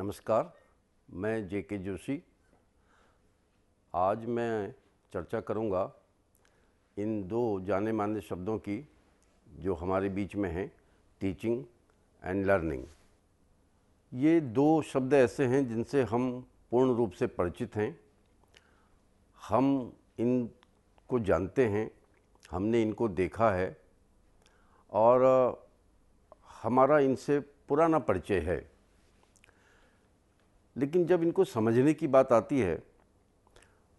नमस्कार मैं जे के जोशी आज मैं चर्चा करूंगा इन दो जाने माने शब्दों की जो हमारे बीच में हैं टीचिंग एंड लर्निंग ये दो शब्द ऐसे हैं जिनसे हम पूर्ण रूप से परिचित हैं हम इनको जानते हैं हमने इनको देखा है और हमारा इनसे पुराना परिचय है लेकिन जब इनको समझने की बात आती है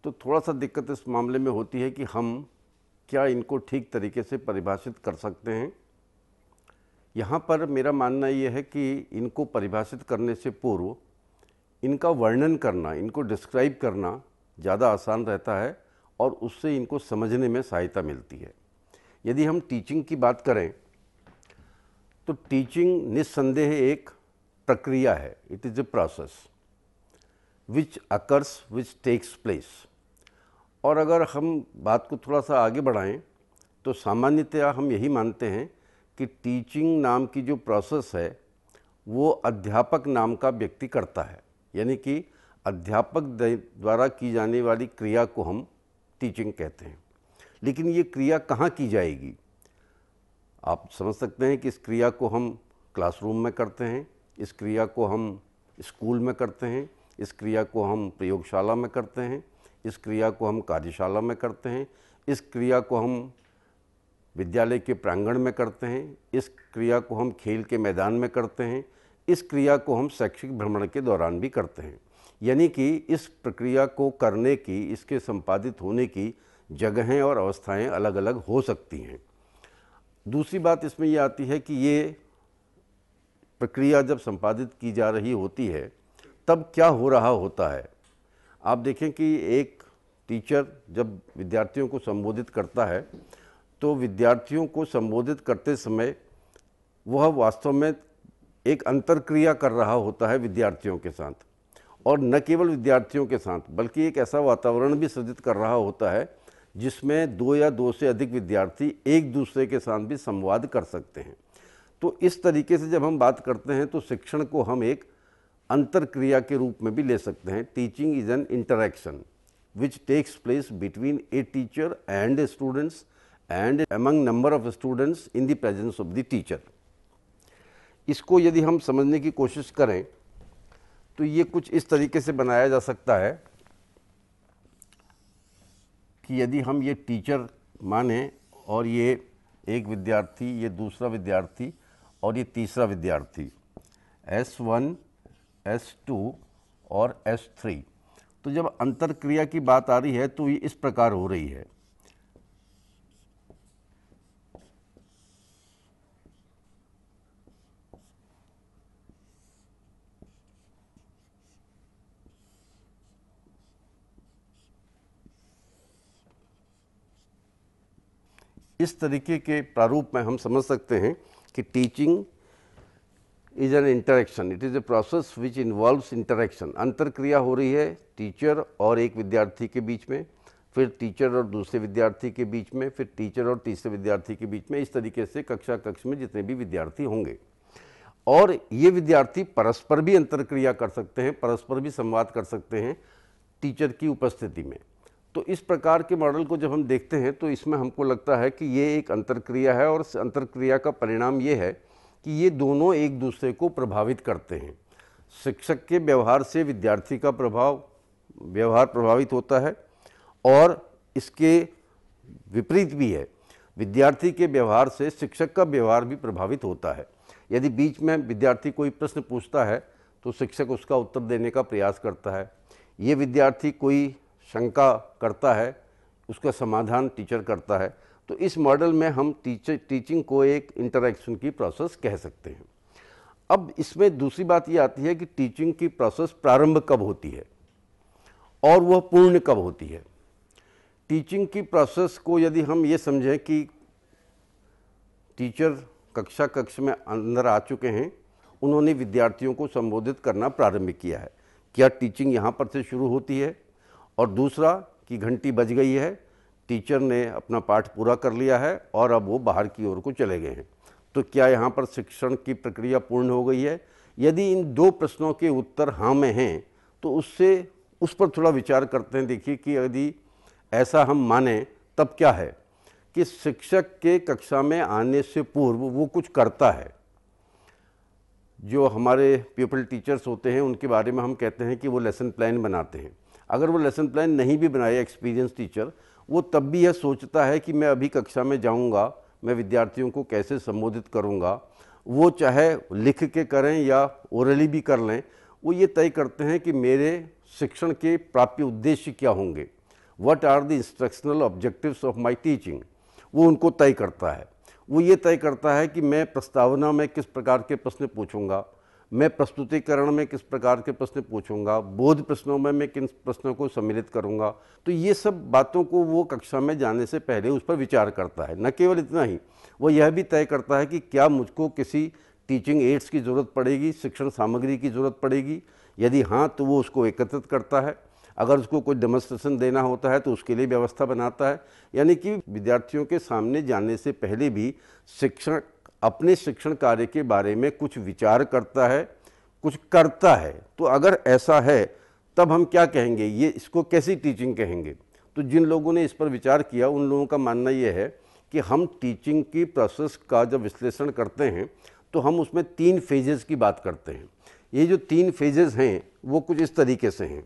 तो थोड़ा सा दिक्कत इस मामले में होती है कि हम क्या इनको ठीक तरीके से परिभाषित कर सकते हैं यहाँ पर मेरा मानना ये है कि इनको परिभाषित करने से पूर्व इनका वर्णन करना इनको डिस्क्राइब करना ज़्यादा आसान रहता है और उससे इनको समझने में सहायता मिलती है यदि हम टीचिंग की बात करें तो टीचिंग निस्संदेह एक प्रक्रिया है it is a process which occurs which takes place और अगर हम बात को थोड़ा सा आगे बढ़ाएं तो सामान्यतया हम यही मानते हैं कि टीचिंग नाम की जो प्रोसेस है वो अध्यापक नाम का व्यक्ति करता है यानी कि अध्यापक द्वारा की जाने वाली क्रिया को हम टीचिंग कहते हैं लेकिन ये क्रिया कहाँ की जाएगी आप समझ सकते हैं कि इस क्रिया को हम क्लासरूम में करते हैं इस क्रिया को हम स्कूल में करते हैं इस क्रिया को हम प्रयोगशाला में करते हैं इस क्रिया को हम कार्यशाला में करते हैं इस क्रिया को हम विद्यालय के प्रांगण में करते हैं इस क्रिया को हम खेल के मैदान में करते हैं इस क्रिया को हम शैक्षिक भ्रमण के दौरान भी करते हैं यानी कि इस प्रक्रिया को करने की इसके संपादित होने की जगहें और अवस्थाएं अलग अलग हो सकती हैं दूसरी बात इसमें यह आती है कि ये प्रक्रिया जब संपादित की जा रही होती है तब क्या हो रहा होता है आप देखें कि एक टीचर जब विद्यार्थियों को संबोधित करता है तो विद्यार्थियों को संबोधित करते समय वह वास्तव में एक अंतर क्रिया कर रहा होता है विद्यार्थियों के साथ और न केवल विद्यार्थियों के साथ बल्कि एक ऐसा वातावरण भी सृजित कर रहा होता है जिसमें दो या दो से अधिक विद्यार्थी एक दूसरे के साथ भी संवाद कर सकते हैं तो इस तरीके से जब हम बात करते हैं तो शिक्षण को हम एक अंतर क्रिया के रूप में भी ले सकते हैं teaching is an interaction which takes place between a teacher and students and among number of students in the presence of the teacher इसको यदि हम समझने की कोशिश करें तो ये कुछ इस तरीके से बनाया जा सकता है कि यदि हम ये टीचर माने और ये एक विद्यार्थी ये दूसरा विद्यार्थी और ये तीसरा विद्यार्थी एस वन एस टू और एस थ्री तो जब अंतर क्रिया की बात आ रही है तो ये इस प्रकार हो रही है इस तरीके के प्रारूप में हम समझ सकते हैं कि teaching is an interaction it is a process which involves interaction अंतर क्रिया हो रही है टीचर और एक विद्यार्थी के बीच में फिर टीचर और दूसरे विद्यार्थी के बीच में फिर टीचर और तीसरे विद्यार्थी के बीच में इस तरीके से कक्षा कक्ष में जितने भी विद्यार्थी होंगे और ये विद्यार्थी परस्पर भी अंतर क्रिया कर सकते हैं परस्पर भी संवाद कर सकते हैं टीचर की उपस्थिति में तो इस प्रकार के मॉडल को जब हम देखते हैं तो इसमें हमको लगता है कि ये एक अंतरक्रिया है और अंतरक्रिया का परिणाम ये है कि ये दोनों एक दूसरे को प्रभावित करते हैं शिक्षक के व्यवहार से विद्यार्थी का प्रभाव व्यवहार प्रभावित होता है और इसके विपरीत भी है विद्यार्थी के व्यवहार से शिक्षक का व्यवहार भी प्रभावित होता है यदि बीच में विद्यार्थी कोई प्रश्न पूछता है तो शिक्षक उसका उत्तर देने का प्रयास करता है ये विद्यार्थी कोई शंका करता है उसका समाधान टीचर करता है तो इस मॉडल में हम टीचर टीचिंग को एक इंटरेक्शन की प्रोसेस कह सकते हैं अब इसमें दूसरी बात ये आती है कि टीचिंग की प्रोसेस प्रारंभ कब होती है और वह पूर्ण कब होती है टीचिंग की प्रोसेस को यदि हम ये समझें कि टीचर कक्षा कक्ष में अंदर आ चुके हैं उन्होंने विद्यार्थियों को संबोधित करना प्रारंभ किया है क्या टीचिंग यहाँ पर से शुरू होती है और दूसरा कि घंटी बज गई है टीचर ने अपना पाठ पूरा कर लिया है और अब वो बाहर की ओर को चले गए हैं तो क्या यहाँ पर शिक्षण की प्रक्रिया पूर्ण हो गई है यदि इन दो प्रश्नों के उत्तर हाँ में हैं तो उससे उस पर थोड़ा विचार करते हैं देखिए कि यदि ऐसा हम माने तब क्या है कि शिक्षक के कक्षा में आने से पूर्व वो कुछ करता है जो हमारे पीपल टीचर्स होते हैं उनके बारे में हम कहते हैं कि वो लेसन प्लान बनाते हैं अगर वो लेसन प्लान नहीं भी बनाए एक्सपीरियंस टीचर वो तब भी यह सोचता है कि मैं अभी कक्षा में जाऊंगा मैं विद्यार्थियों को कैसे संबोधित करूंगा वो चाहे लिख के करें या ओरली भी कर लें वो ये तय करते हैं कि मेरे शिक्षण के प्राप्य उद्देश्य क्या होंगे what are the instructional objectives of my teaching वो उनको तय करता है वो ये तय करता है कि मैं प्रस्तावना में किस प्रकार के प्रश्न पूछूंगा मैं प्रस्तुतिकरण में किस प्रकार के प्रश्न पूछूंगा बोध प्रश्नों में मैं किन प्रश्नों को सम्मिलित करूंगा तो ये सब बातों को वो कक्षा में जाने से पहले उस पर विचार करता है न केवल इतना ही वो यह भी तय करता है कि क्या मुझको किसी टीचिंग एड्स की ज़रूरत पड़ेगी शिक्षण सामग्री की ज़रूरत पड़ेगी यदि हाँ तो वो उसको एकत्रित करता है अगर उसको कोई डेमोस्ट्रेशन देना होता है तो उसके लिए व्यवस्था बनाता है यानी कि विद्यार्थियों के सामने जाने से पहले भी शिक्षक अपने शिक्षण कार्य के बारे में कुछ विचार करता है कुछ करता है तो अगर ऐसा है तब हम क्या कहेंगे ये इसको कैसी टीचिंग कहेंगे तो जिन लोगों ने इस पर विचार किया उन लोगों का मानना ये है कि हम टीचिंग की प्रोसेस का जब विश्लेषण करते हैं तो हम उसमें तीन फेजेस की बात करते हैं ये जो तीन फेजेज़ हैं वो कुछ इस तरीके से हैं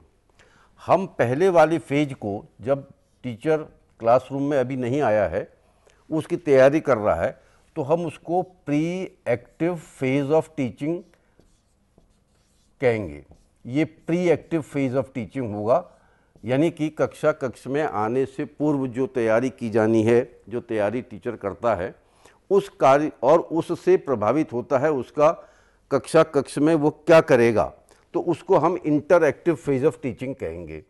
हम पहले वाले फेज को जब टीचर क्लासरूम में अभी नहीं आया है उसकी तैयारी कर रहा है तो हम उसको pre active phase of teaching कहेंगे ये pre active phase of teaching होगा यानी कि कक्षा कक्ष में आने से पूर्व जो तैयारी की जानी है जो तैयारी टीचर करता है उस कार्य और उससे प्रभावित होता है उसका कक्षा कक्ष में वो क्या करेगा तो उसको हम इंटरएक्टिव फेज ऑफ टीचिंग कहेंगे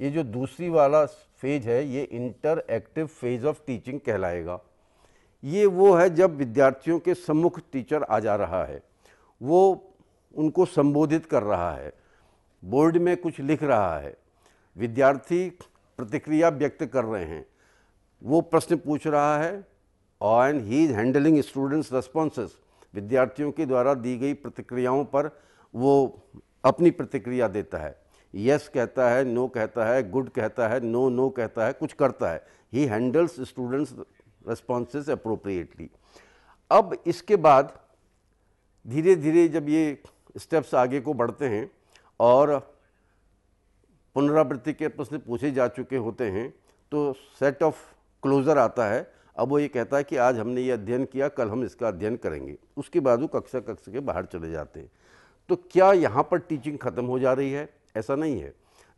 ये जो दूसरी वाला फेज है ये इंटरएक्टिव फेज ऑफ टीचिंग कहलाएगा ये वो है जब विद्यार्थियों के सम्मुख टीचर आ जा रहा है वो उनको संबोधित कर रहा है बोर्ड में कुछ लिख रहा है विद्यार्थी प्रतिक्रिया व्यक्त कर रहे हैं वो प्रश्न पूछ रहा है and he is handling students responses विद्यार्थियों के द्वारा दी गई प्रतिक्रियाओं पर वो अपनी प्रतिक्रिया देता है यस yes कहता है नो no कहता है गुड कहता है नो no, नो no कहता है कुछ करता है he handles students responses appropriately अब इसके बाद धीरे धीरे जब ये स्टेप्स आगे को बढ़ते हैं और पुनरावृत्ति के प्रश्न पूछे जा चुके होते हैं तो सेट ऑफ क्लोज़र आता है अब वो ये कहता है कि आज हमने ये अध्ययन किया कल हम इसका अध्ययन करेंगे उसके बाद वो कक्षा कक्ष के बाहर चले जाते हैं तो क्या यहाँ पर टीचिंग ख़त्म हो जा रही है ऐसा नहीं है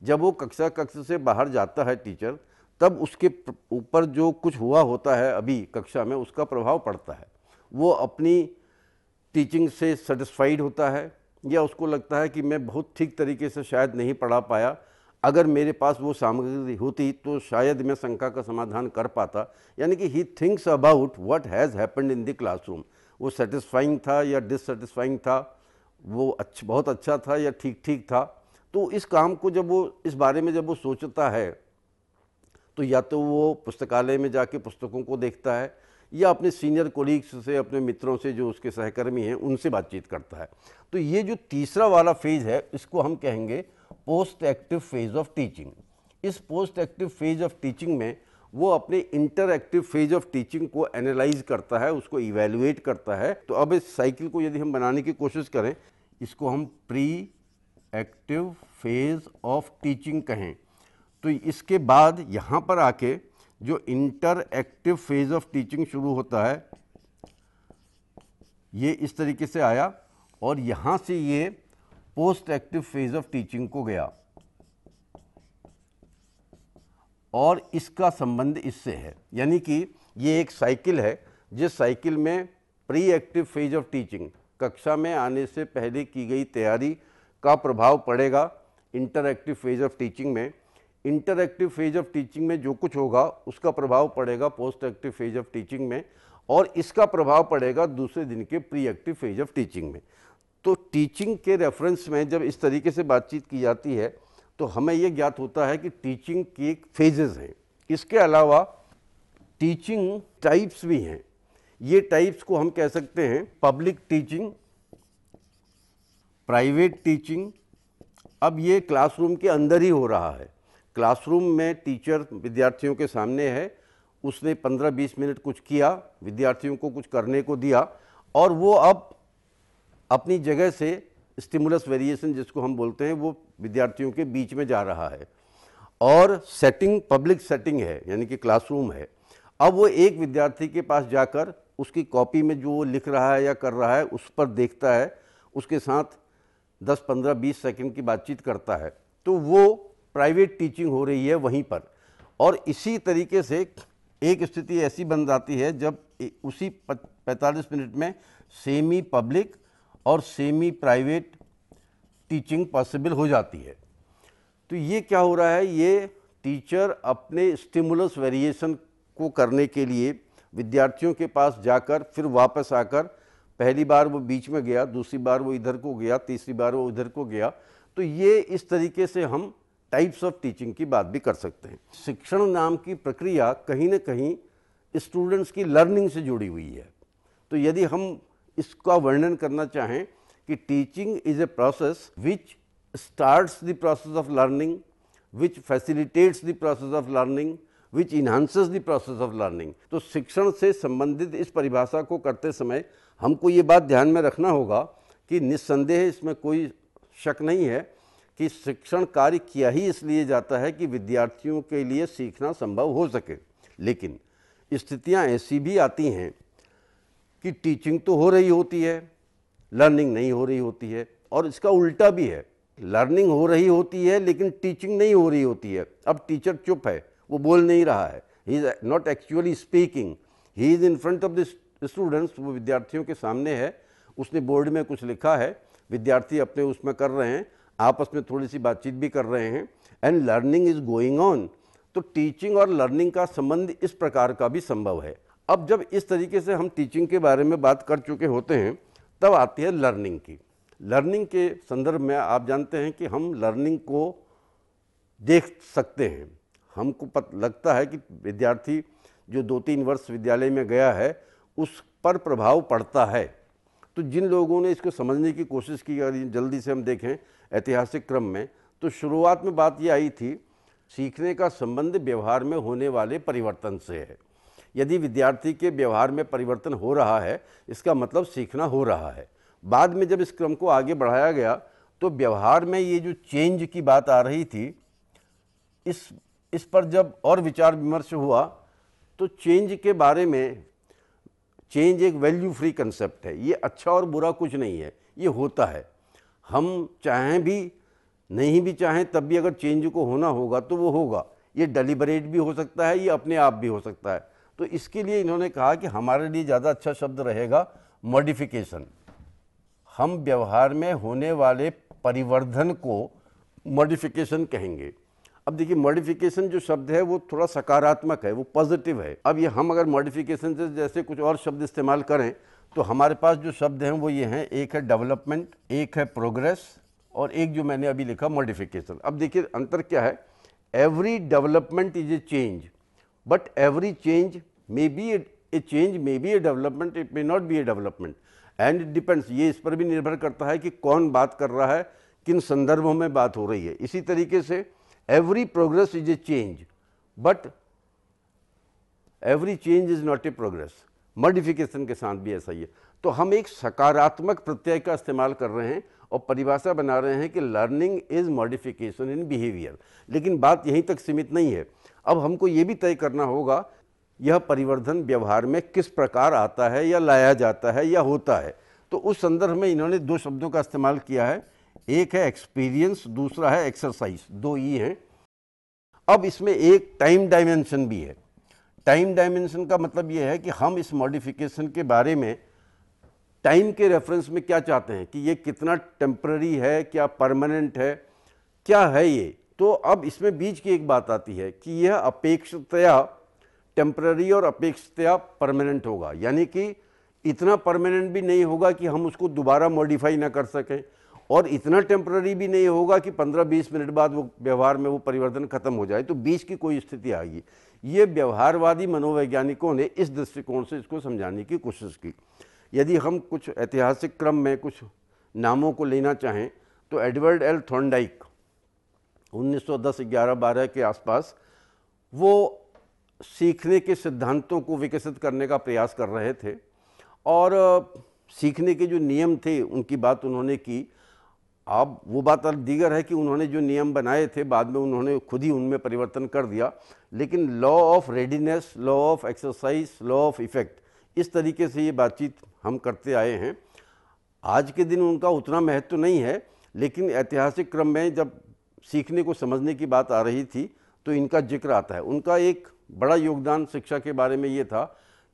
जब वो कक्षा कक्ष से बाहर जाता है टीचर तब उसके ऊपर जो कुछ हुआ होता है अभी कक्षा में उसका प्रभाव पड़ता है वो अपनी टीचिंग से सेटिस्फाइड होता है या उसको लगता है कि मैं बहुत ठीक तरीके से शायद नहीं पढ़ा पाया अगर मेरे पास वो सामग्री होती तो शायद मैं शंका का समाधान कर पाता यानी कि he thinks about what has happened in the classroom वो सेटिस्फाइंग था या डिससेटिस्फाइंग था वो अच्छा बहुत अच्छा था या ठीक ठीक था तो इस काम को जब वो इस बारे में जब वो सोचता है तो या तो वो पुस्तकालय में जाके पुस्तकों को देखता है या अपने सीनियर कोलीग्स से अपने मित्रों से जो उसके सहकर्मी हैं उनसे बातचीत करता है तो ये जो तीसरा वाला फेज़ है इसको हम कहेंगे post active phase of teaching इस post active phase of teaching में वो अपने इंटरएक्टिव फेज ऑफ टीचिंग को एनालाइज करता है उसको इवेलुएट करता है तो अब इस साइकिल को यदि हम बनाने की कोशिश करें इसको हम pre active phase of teaching कहें तो इसके बाद यहाँ पर आके जो इंटरएक्टिव फेज ऑफ टीचिंग शुरू होता है ये इस तरीके से आया और यहाँ से ये post active phase of teaching को गया और इसका संबंध इससे है यानी कि ये एक साइकिल है जिस साइकिल में pre active phase of teaching कक्षा में आने से पहले की गई तैयारी का प्रभाव पड़ेगा इंटरएक्टिव फेज ऑफ टीचिंग में एक्टिव फेज ऑफ टीचिंग में जो कुछ होगा उसका प्रभाव पड़ेगा post active phase of teaching में और इसका प्रभाव पड़ेगा दूसरे दिन के pre active phase of teaching में तो टीचिंग के रेफरेंस में जब इस तरीके से बातचीत की जाती है तो हमें यह ज्ञात होता है कि टीचिंग के फेजेस हैं इसके अलावा टीचिंग टाइप्स भी हैं ये टाइप्स को हम कह सकते हैं पब्लिक टीचिंग प्राइवेट टीचिंग अब ये क्लासरूम के अंदर ही हो रहा है क्लासरूम में टीचर विद्यार्थियों के सामने है उसने 15-20 मिनट कुछ किया विद्यार्थियों को कुछ करने को दिया और वो अब अपनी जगह से स्टिमुलस वेरिएशन जिसको हम बोलते हैं वो विद्यार्थियों के बीच में जा रहा है और सेटिंग पब्लिक सेटिंग है यानी कि क्लासरूम है अब वो एक विद्यार्थी के पास जाकर उसकी कॉपी में जो वो लिख रहा है या कर रहा है उस पर देखता है उसके साथ 10 15 20 सेकंड की बातचीत करता है तो वो प्राइवेट टीचिंग हो रही है वहीं पर और इसी तरीके से एक स्थिति ऐसी बन जाती है जब उसी पैंतालीस मिनट में सेमी पब्लिक और सेमी प्राइवेट टीचिंग पॉसिबल हो जाती है तो ये क्या हो रहा है ये टीचर अपने स्टिमुलस वेरिएशन को करने के लिए विद्यार्थियों के पास जाकर फिर वापस आकर पहली बार वो बीच में गया दूसरी बार वो इधर को गया तीसरी बार वो इधर को गया तो ये इस तरीके से हम टाइप्स ऑफ टीचिंग की बात भी कर सकते हैं शिक्षण नाम की प्रक्रिया कहीं ना कहीं स्टूडेंट्स की लर्निंग से जुड़ी हुई है तो यदि हम इसका वर्णन करना चाहें कि teaching is a process which starts the process of learning which facilitates the process of learning which enhances the process of learning तो शिक्षण से संबंधित इस परिभाषा को करते समय हमको ये बात ध्यान में रखना होगा कि निस्संदेह इसमें कोई शक नहीं है कि शिक्षण कार्य किया ही इसलिए जाता है कि विद्यार्थियों के लिए सीखना संभव हो सके लेकिन स्थितियां ऐसी भी आती हैं कि टीचिंग तो हो रही होती है लर्निंग नहीं हो रही होती है और इसका उल्टा भी है लर्निंग हो रही होती है लेकिन टीचिंग नहीं हो रही होती है अब टीचर चुप है वो बोल नहीं रहा है he is not actually speaking he is in front of the students वो विद्यार्थियों के सामने है उसने बोर्ड में कुछ लिखा है विद्यार्थी अपने उसमें कर रहे हैं आपस में थोड़ी सी बातचीत भी कर रहे हैं and learning is going on तो टीचिंग और लर्निंग का संबंध इस प्रकार का भी संभव है अब जब इस तरीके से हम टीचिंग के बारे में बात कर चुके होते हैं तब आती है लर्निंग की लर्निंग के संदर्भ में आप जानते हैं कि हम लर्निंग को देख सकते हैं हमको पत लगता है कि विद्यार्थी जो दो तीन वर्ष विद्यालय में गया है उस पर प्रभाव पड़ता है तो जिन लोगों ने इसको समझने की कोशिश की अगर जल्दी से हम देखें ऐतिहासिक क्रम में तो शुरुआत में बात यह आई थी सीखने का संबंध व्यवहार में होने वाले परिवर्तन से है यदि विद्यार्थी के व्यवहार में परिवर्तन हो रहा है इसका मतलब सीखना हो रहा है बाद में जब इस क्रम को आगे बढ़ाया गया तो व्यवहार में ये जो चेंज की बात आ रही थी इस इस पर जब और विचार विमर्श हुआ तो चेंज के बारे में चेंज एक वैल्यू फ्री कंसेप्ट है ये अच्छा और बुरा कुछ नहीं है ये होता है हम चाहें भी नहीं भी चाहें तब भी अगर चेंज को होना होगा तो वो होगा ये डिलीबरेट भी हो सकता है ये अपने आप भी हो सकता है तो इसके लिए इन्होंने कहा कि हमारे लिए ज़्यादा अच्छा शब्द रहेगा मॉडिफिकेशन हम व्यवहार में होने वाले परिवर्धन को मॉडिफिकेशन कहेंगे अब देखिए मॉडिफिकेशन जो शब्द है वो थोड़ा सकारात्मक है वो पॉजिटिव है अब ये हम अगर मॉडिफिकेशन से जैसे कुछ और शब्द इस्तेमाल करें तो हमारे पास जो शब्द हैं वो ये हैं एक है डेवलपमेंट एक है प्रोग्रेस और एक जो मैंने अभी लिखा मॉडिफिकेशन अब देखिए अंतर क्या है every development is a change but every change may be a change may be a development it may not be a development and it depends ये इस पर भी निर्भर करता है कि कौन बात कर रहा है किन संदर्भों में बात हो रही है इसी तरीके से every progress is a change, but every change is not a progress modification के साथ भी ऐसा ही है तो हम एक सकारात्मक प्रत्यय का इस्तेमाल कर रहे हैं और परिभाषा बना रहे हैं कि learning is modification in behaviour लेकिन बात यहीं तक सीमित नहीं है अब हमको ये भी तय करना होगा यह परिवर्धन व्यवहार में किस प्रकार आता है या लाया जाता है या होता है तो उस संदर्भ में इन्होंने दो शब्दों का इस्तेमाल किया है एक है एक्सपीरियंस दूसरा है एक्सरसाइज दो ये हैं अब इसमें एक टाइम डायमेंशन भी है टाइम डायमेंशन का मतलब ये है कि हम इस मॉडिफिकेशन के बारे में टाइम के रेफरेंस में क्या चाहते हैं कि ये कितना टेम्प्ररी है क्या परमानेंट है क्या है ये तो अब इसमें बीच की एक बात आती है कि यह अपेक्षतया टेम्प्ररी और अपेक्षतया परमानेंट होगा यानी कि इतना परमानेंट भी नहीं होगा कि हम उसको दोबारा मॉडिफाई ना कर सकें और इतना टेम्प्ररी भी नहीं होगा कि 15-20 मिनट बाद वो व्यवहार में वो परिवर्तन खत्म हो जाए तो बीच की कोई स्थिति आएगी ये व्यवहारवादी मनोवैज्ञानिकों ने इस दृष्टिकोण से इसको समझाने की कोशिश की यदि हम कुछ ऐतिहासिक क्रम में कुछ नामों को लेना चाहें तो एडवर्ड एल थॉन्डाइक 1910 11 12 के आसपास वो सीखने के सिद्धांतों को विकसित करने का प्रयास कर रहे थे और सीखने के जो नियम थे उनकी बात उन्होंने की अब वो बात दीगर है कि उन्होंने जो नियम बनाए थे बाद में उन्होंने खुद ही उनमें परिवर्तन कर दिया लेकिन law of readiness law of exercise law of effect इस तरीके से ये बातचीत हम करते आए हैं आज के दिन उनका उतना महत्व तो नहीं है लेकिन ऐतिहासिक क्रम में जब सीखने को समझने की बात आ रही थी तो इनका जिक्र आता है उनका एक बड़ा योगदान शिक्षा के बारे में ये था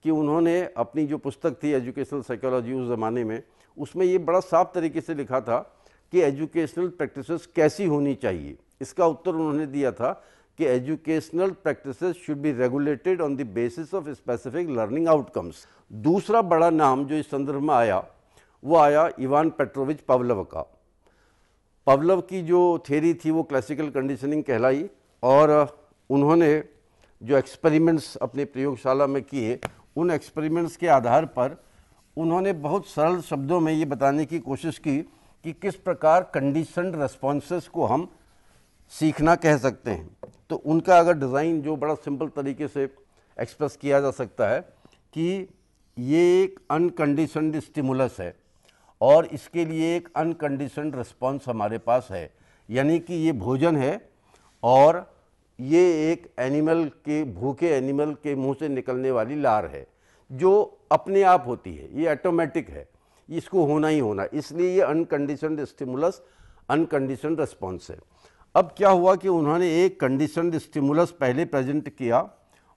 कि उन्होंने अपनी जो पुस्तक थी एजुकेशनल साइकोलॉजी उस ज़माने में उसमें ये बड़ा साफ तरीके से लिखा था कि एजुकेशनल प्रैक्टिसेस कैसी होनी चाहिए इसका उत्तर उन्होंने दिया था कि educational practices should be regulated on the basis of specific learning outcomes दूसरा बड़ा नाम जो इस संदर्भ में आया वो आया इवान पेट्रोविच पवलव का पवलव की जो थेरी थी वो क्लासिकल कंडीशनिंग कहलाई और उन्होंने जो एक्सपेरिमेंट्स अपने प्रयोगशाला में किए उन एक्सपेरिमेंट्स के आधार पर उन्होंने बहुत सरल शब्दों में ये बताने की कोशिश की कि किस प्रकार कंडीशन रेस्पॉन्सेस को हम सीखना कह सकते हैं तो उनका अगर डिज़ाइन जो बड़ा सिंपल तरीके से एक्सप्रेस किया जा सकता है कि ये एक अनकंडीशन स्टिमुलस है और इसके लिए एक अनकंडीशन रिस्पॉन्स हमारे पास है यानी कि ये भोजन है और ये एक एनिमल के भूखे एनिमल के मुंह से निकलने वाली लार है जो अपने आप होती है ये ऑटोमेटिक है इसको होना ही होना इसलिए ये अनकंडीशन स्टिमुलस अनकंडीशन रिस्पॉन्स है अब क्या हुआ कि उन्होंने एक कंडीशन स्टिमुलस पहले प्रेजेंट किया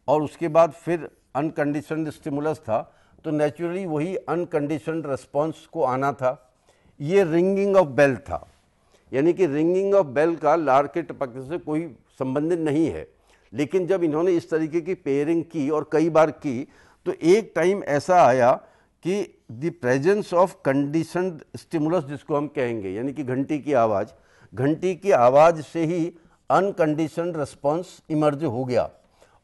और उसके बाद फिर अनकंडीशन स्टिमुलस था तो नेचुरली वही अनकंडीशन रिस्पॉन्स को आना था ये रिंगिंग ऑफ बेल था यानी कि रिंगिंग ऑफ बेल का लार के टपकने से कोई संबंधित नहीं है लेकिन जब इन्होंने इस तरीके की पेयरिंग की और कई बार की तो एक टाइम ऐसा आया कि the presence of conditioned stimulus जिसको हम कहेंगे यानी कि घंटी की आवाज़ घंटी की आवाज़ से ही अनकंडीशन रिस्पॉन्स इमर्ज हो गया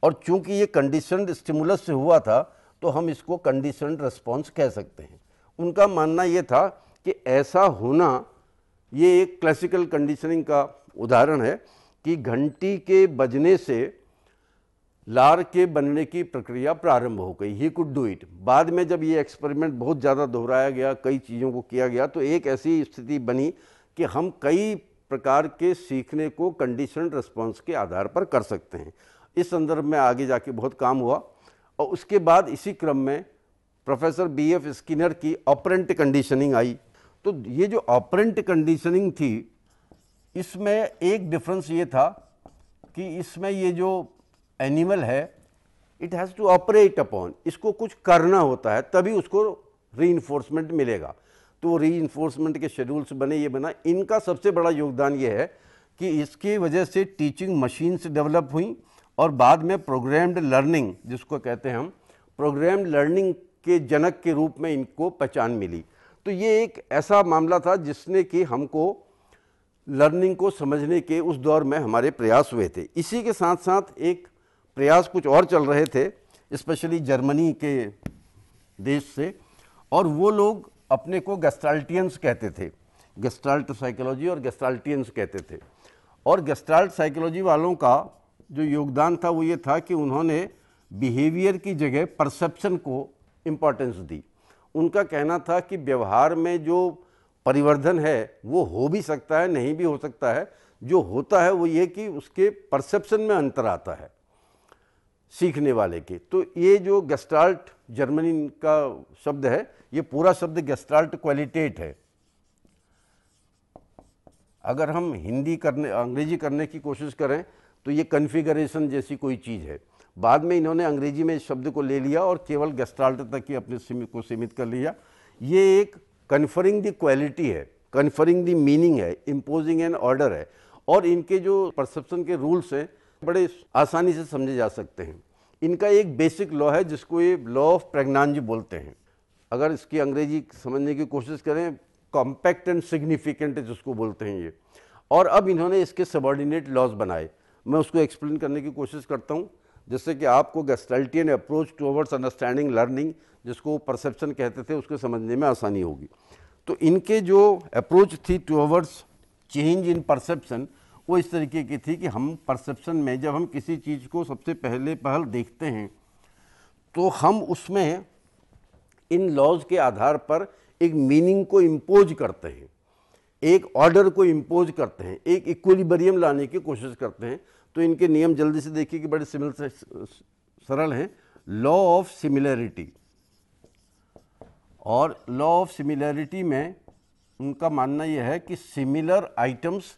और चूंकि ये कंडीशन स्टिमुलस से हुआ था तो हम इसको कंडीशनड रिस्पॉन्स कह सकते हैं उनका मानना ये था कि ऐसा होना ये एक क्लासिकल कंडीशनिंग का उदाहरण है कि घंटी के बजने से लार के बनने की प्रक्रिया प्रारंभ हो गई ही कुड डू इट बाद में जब ये एक्सपेरिमेंट बहुत ज़्यादा दोहराया गया कई चीज़ों को किया गया तो एक ऐसी स्थिति बनी कि हम कई प्रकार के सीखने को कंडीशन रिस्पॉन्स के आधार पर कर सकते हैं इस संदर्भ में आगे जाके बहुत काम हुआ और उसके बाद इसी क्रम में प्रोफेसर बी एफ स्किनर की ऑपरेंट कंडीशनिंग आई तो ये जो ऑपरेंट कंडीशनिंग थी इसमें एक डिफरेंस ये था कि इसमें ये जो एनिमल है it has to operate upon इसको कुछ करना होता है तभी उसको री मिलेगा तो री इन्फोर्समेंट के शेड्यूल्स बने ये बना इनका सबसे बड़ा योगदान ये है कि इसकी वजह से टीचिंग मशीन्स डेवलप हुई और बाद में प्रोग्राम्ड लर्निंग जिसको कहते हैं हम प्रोग्राम लर्निंग के जनक के रूप में इनको पहचान मिली तो ये एक ऐसा मामला था जिसने कि हमको लर्निंग को समझने के उस दौर में हमारे प्रयास हुए थे इसी के साथ साथ एक प्रयास कुछ और चल रहे थे स्पेशली जर्मनी के देश से और वो लोग अपने को गेस्टाल्टियंस कहते थे गेस्टाल्ट साइकोलॉजी और गेस्टाल्टियंस कहते थे और गेस्टाल्ट साइकोलॉजी वालों का जो योगदान था वो ये था कि उन्होंने बिहेवियर की जगह परसेप्शन को इम्पोर्टेंस दी उनका कहना था कि व्यवहार में जो परिवर्धन है वो हो भी सकता है नहीं भी हो सकता है जो होता है वो ये कि उसके परसेप्शन में अंतर आता है सीखने वाले के तो ये जो गेस्टाल्ट जर्मनी का शब्द है ये पूरा शब्द गेस्टाल्ट क्वालिटेट है अगर हम हिंदी करने अंग्रेजी करने की कोशिश करें तो ये कन्फिगरेशन जैसी कोई चीज़ है बाद में इन्होंने अंग्रेजी में इस शब्द को ले लिया और केवल गेस्टाल्ट तक ही अपने सीमित को सीमित कर लिया ये एक कन्फरिंग दी क्वालिटी है कन्फरिंग दी मीनिंग है इम्पोजिंग एन ऑर्डर है और इनके जो परसेप्शन के रूल्स हैं बड़े आसानी से समझे जा सकते हैं इनका एक बेसिक लॉ है जिसको ये लॉ ऑफ प्रेगनांज बोलते हैं अगर इसकी अंग्रेजी समझने की कोशिश करें कॉम्पैक्ट एंड सिग्निफिकेंट जिसको बोलते हैं ये और अब इन्होंने इसके सबॉर्डिनेट लॉज बनाए मैं उसको एक्सप्लेन करने की कोशिश करता हूँ जिससे कि आपको Gestaltian approach towards understanding learning जिसको परसेप्शन कहते थे उसको समझने में आसानी होगी तो इनके जो अप्रोच थी टूवर्ड्स चेंज इन परसेप्शन वो इस तरीके की थी कि हम परसेप्शन में जब हम किसी चीज़ को सबसे पहले पहल देखते हैं तो हम उसमें इन लॉज के आधार पर एक मीनिंग को इम्पोज करते हैं एक ऑर्डर को इम्पोज करते हैं एक इक्वलीबरियम लाने की कोशिश करते हैं तो इनके नियम जल्दी से देखिए कि बड़े सिमिल सरल हैं लॉ ऑफ सिमिलैरिटी और लॉ ऑफ सिमिलैरिटी में उनका मानना यह है कि similar items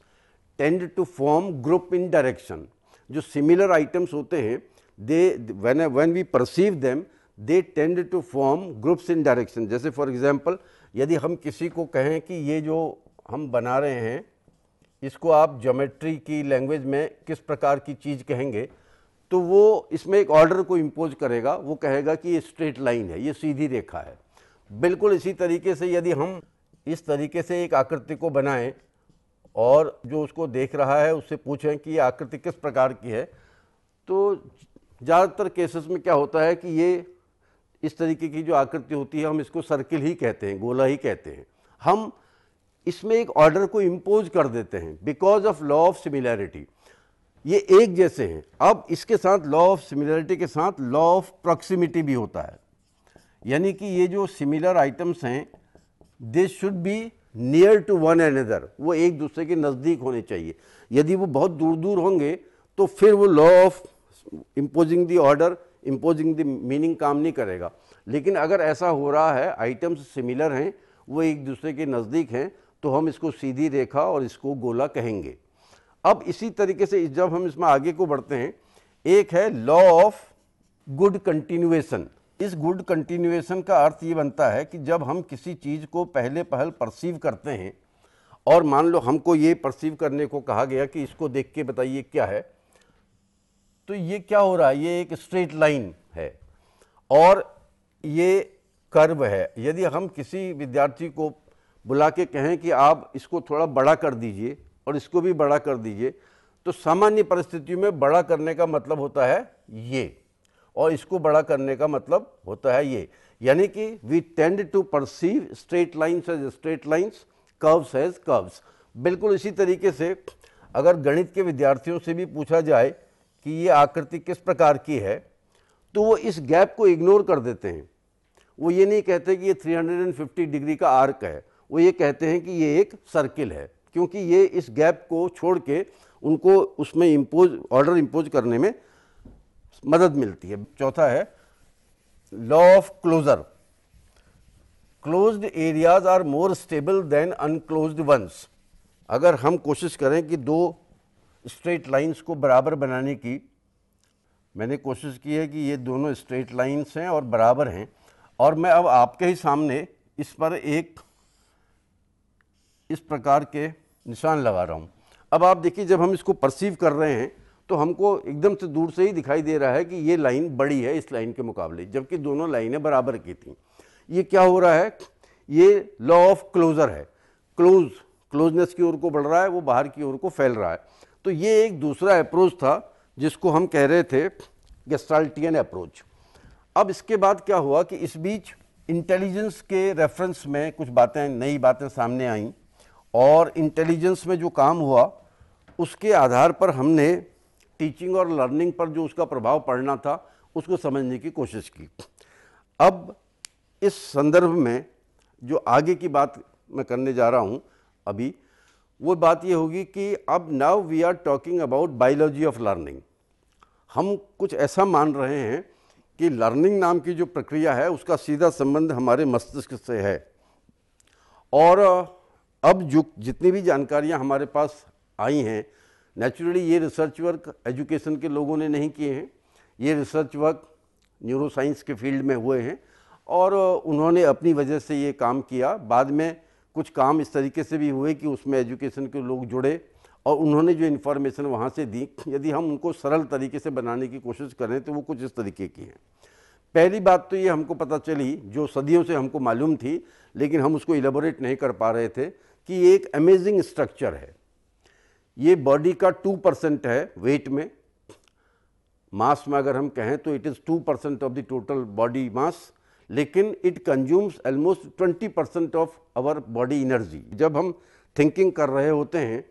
tend to form group in direction जो सिमिलर आइटम्स होते हैं they when when we perceive them they tend to form groups in direction जैसे फॉर एग्जाम्पल यदि हम किसी को कहें कि ये जो हम बना रहे हैं इसको आप जोमेट्री की लैंग्वेज में किस प्रकार की चीज़ कहेंगे तो वो इसमें एक ऑर्डर को इम्पोज करेगा वो कहेगा कि ये स्ट्रेट लाइन है ये सीधी रेखा है बिल्कुल इसी तरीके से यदि हम इस तरीके से एक आकृति को बनाएं और जो उसको देख रहा है उससे पूछें कि ये आकृति किस प्रकार की है तो ज़्यादातर केसेस में क्या होता है कि ये इस तरीके की जो आकृति होती है हम इसको सर्किल ही कहते हैं गोला ही कहते हैं हम इसमें एक ऑर्डर को इम्पोज कर देते हैं because of law of similarity ये एक जैसे हैं अब इसके साथ लॉ ऑफ सिमिलैरिटी के साथ लॉ ऑफ प्रॉक्सिमिटी भी होता है यानी कि ये जो सिमिलर आइटम्स हैं they should be near to one other वो एक दूसरे के नज़दीक होने चाहिए यदि वो बहुत दूर दूर होंगे तो फिर वो law of imposing the order imposing the meaning काम नहीं करेगा लेकिन अगर ऐसा हो रहा है आइटम्स सिमिलर हैं वो एक दूसरे के नज़दीक हैं तो हम इसको सीधी रेखा और इसको गोला कहेंगे अब इसी तरीके से जब हम इसमें आगे को बढ़ते हैं एक है लॉ ऑफ गुड कंटिन्यूएसन इस गुड कंटिन्यूएशन का अर्थ ये बनता है कि जब हम किसी चीज़ को पहले पहल परसीव करते हैं और मान लो हमको ये परसीव करने को कहा गया कि इसको देख के बताइए क्या है तो ये क्या हो रहा है ये एक स्ट्रेट लाइन है और ये कर्व है यदि हम किसी विद्यार्थी को बुला के कहें कि आप इसको थोड़ा बड़ा कर दीजिए और इसको भी बड़ा कर दीजिए तो सामान्य परिस्थितियों में बड़ा करने का मतलब होता है ये और इसको बड़ा करने का मतलब होता है ये यानी कि we tend to perceive straight lines as straight lines curves as curves बिल्कुल इसी तरीके से अगर गणित के विद्यार्थियों से भी पूछा जाए कि ये आकृति किस प्रकार की है तो वो इस गैप को इग्नोर कर देते हैं वो ये नहीं कहते कि ये 350 डिग्री का आर्क है वो ये कहते हैं कि ये एक सर्किल है क्योंकि ये इस गैप को छोड़ के उनको उसमें इम्पोज ऑर्डर इम्पोज करने में मदद मिलती है चौथा है law of closure closed areas are more stable than unclosed ones अगर हम कोशिश करें कि दो स्ट्रेट लाइंस को बराबर बनाने की मैंने कोशिश की है कि ये दोनों स्ट्रेट लाइंस हैं और बराबर हैं और मैं अब आपके ही सामने इस पर एक इस प्रकार के निशान लगा रहा हूँ अब आप देखिए जब हम इसको परसीव कर रहे हैं तो हमको एकदम से दूर से ही दिखाई दे रहा है कि ये लाइन बड़ी है इस लाइन के मुकाबले जबकि दोनों लाइनें बराबर की थी ये क्या हो रहा है ये लॉ ऑफ क्लोज़र है क्लोज क्लोजनेस की ओर को बढ़ रहा है वो बाहर की ओर को फैल रहा है तो ये एक दूसरा अप्रोच था जिसको हम कह रहे थे गेस्टाल्टियन अप्रोच अब इसके बाद क्या हुआ कि इस बीच इंटेलिजेंस के रेफरेंस में कुछ बातें नई बातें सामने आईं और इंटेलिजेंस में जो काम हुआ उसके आधार पर हमने टीचिंग और लर्निंग पर जो उसका प्रभाव पड़ना था उसको समझने की कोशिश की अब इस संदर्भ में जो आगे की बात मैं करने जा रहा हूँ अभी वो बात ये होगी कि अब now we are talking about biology of learning हम कुछ ऐसा मान रहे हैं कि लर्निंग नाम की जो प्रक्रिया है उसका सीधा संबंध हमारे मस्तिष्क से है और अब जो जितनी भी जानकारियाँ हमारे पास आई हैं नेचुरली ये रिसर्च वर्क एजुकेशन के लोगों ने नहीं किए हैं ये रिसर्च वर्क न्यूरोसाइंस के फील्ड में हुए हैं और उन्होंने अपनी वजह से ये काम किया बाद में कुछ काम इस तरीके से भी हुए कि उसमें एजुकेशन के लोग जुड़े और उन्होंने जो इन्फॉर्मेशन वहाँ से दी यदि हम उनको सरल तरीके से बनाने की कोशिश करें तो वो कुछ इस तरीके की हैं पहली बात तो ये हमको पता चली जो सदियों से हमको मालूम थी लेकिन हम उसको इलेबोरेट नहीं कर पा रहे थे कि ये एक अमेजिंग स्ट्रक्चर है ये बॉडी का टू परसेंट है वेट में मास में अगर हम कहें तो it is two percent of the total body mass लेकिन it consumes almost twenty percent of our body energy जब हम थिंकिंग कर रहे होते हैं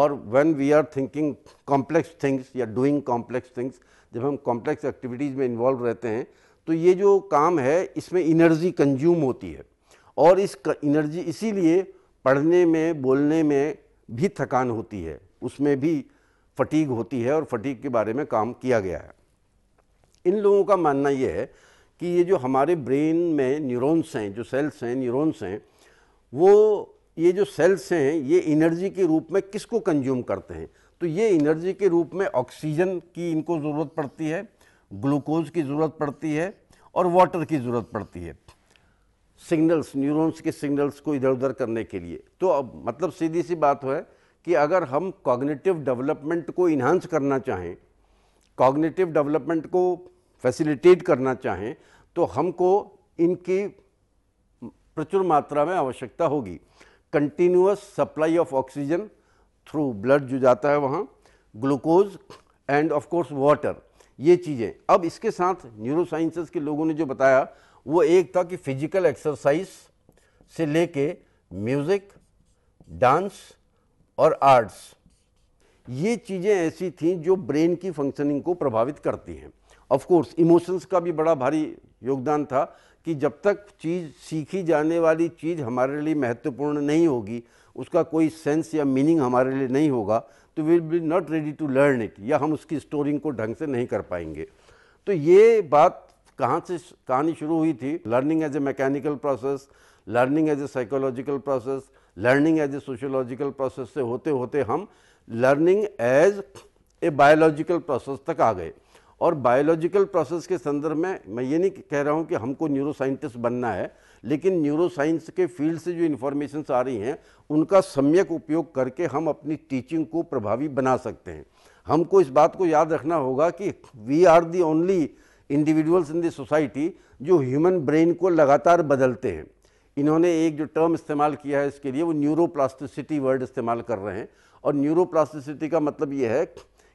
और when we are thinking complex things या डूइंग कॉम्प्लेक्स थिंग्स जब हम कॉम्प्लेक्स एक्टिविटीज़ में इन्वॉल्व रहते हैं तो ये जो काम है इसमें इनर्जी कंज्यूम होती है और इस एनर्जी इसीलिए पढ़ने में बोलने में भी थकान होती है उसमें भी फटीग होती है और फटीग के बारे में काम किया गया है इन लोगों का मानना यह है कि ये जो हमारे ब्रेन में न्यूरॉन्स हैं जो सेल्स हैं न्यूरॉन्स हैं वो ये जो सेल्स हैं ये एनर्जी के रूप में किसको कंज्यूम करते हैं तो ये एनर्जी के रूप में ऑक्सीजन की इनको ज़रूरत पड़ती है ग्लूकोज की ज़रूरत पड़ती है और वाटर की ज़रूरत पड़ती है सिग्नल्स न्यूरॉन्स के सिग्नल्स को इधर उधर करने के लिए तो अब मतलब सीधी सी बात है कि अगर हम कॉग्निटिव डेवलपमेंट को इन्हांस करना चाहें कॉग्निटिव डेवलपमेंट को फैसिलिटेट करना चाहें तो हमको इनकी प्रचुर मात्रा में आवश्यकता होगी continuous supply of oxygen through blood जो जाता है वहाँ glucose and of course water ये चीज़ें अब इसके साथ न्यूरोसाइंसेस के लोगों ने जो बताया वो एक था कि फिजिकल एक्सरसाइज से लेके म्यूज़िक डांस और आर्ट्स ये चीज़ें ऐसी थीं जो ब्रेन की फंक्शनिंग को प्रभावित करती हैं ऑफ कोर्स इमोशंस का भी बड़ा भारी योगदान था कि जब तक चीज़ सीखी जाने वाली चीज़ हमारे लिए महत्वपूर्ण नहीं होगी उसका कोई सेंस या मीनिंग हमारे लिए नहीं होगा तो will be not ready to learn it या हम उसकी स्टोरिंग को ढंग से नहीं कर पाएंगे तो ये बात कहाँ से कहानी शुरू हुई थी learning as a mechanical process learning as a psychological process learning as a sociological process से होते होते हम learning as a biological process तक आ गए और बायोलॉजिकल प्रोसेस के संदर्भ में मैं ये नहीं कह रहा हूँ कि हमको न्यूरो साइंटिस्ट बनना है लेकिन न्यूरो साइंस के फील्ड से जो इन्फॉर्मेशन आ रही हैं उनका सम्यक उपयोग करके हम अपनी टीचिंग को प्रभावी बना सकते हैं हमको इस बात को याद रखना होगा कि we are the only individuals in the society जो ह्यूमन ब्रेन को लगातार बदलते हैं इन्होंने एक जो टर्म इस्तेमाल किया है इसके लिए वो न्यूरोप्लास्टिसिटी वर्ड इस्तेमाल कर रहे हैं और न्यूरोप्लास्टिसिटी का मतलब ये है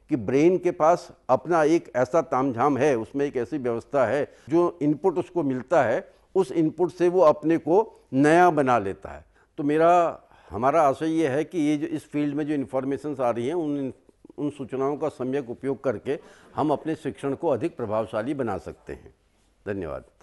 कि ब्रेन के पास अपना एक ऐसा तामझाम है उसमें एक ऐसी व्यवस्था है जो इनपुट उसको मिलता है उस इनपुट से वो अपने को नया बना लेता है तो मेरा हमारा आशय ये है कि ये जो इस फील्ड में जो इन्फॉर्मेशन आ रही हैं उन उन सूचनाओं का सम्यक उपयोग करके हम अपने शिक्षण को अधिक प्रभावशाली बना सकते हैं धन्यवाद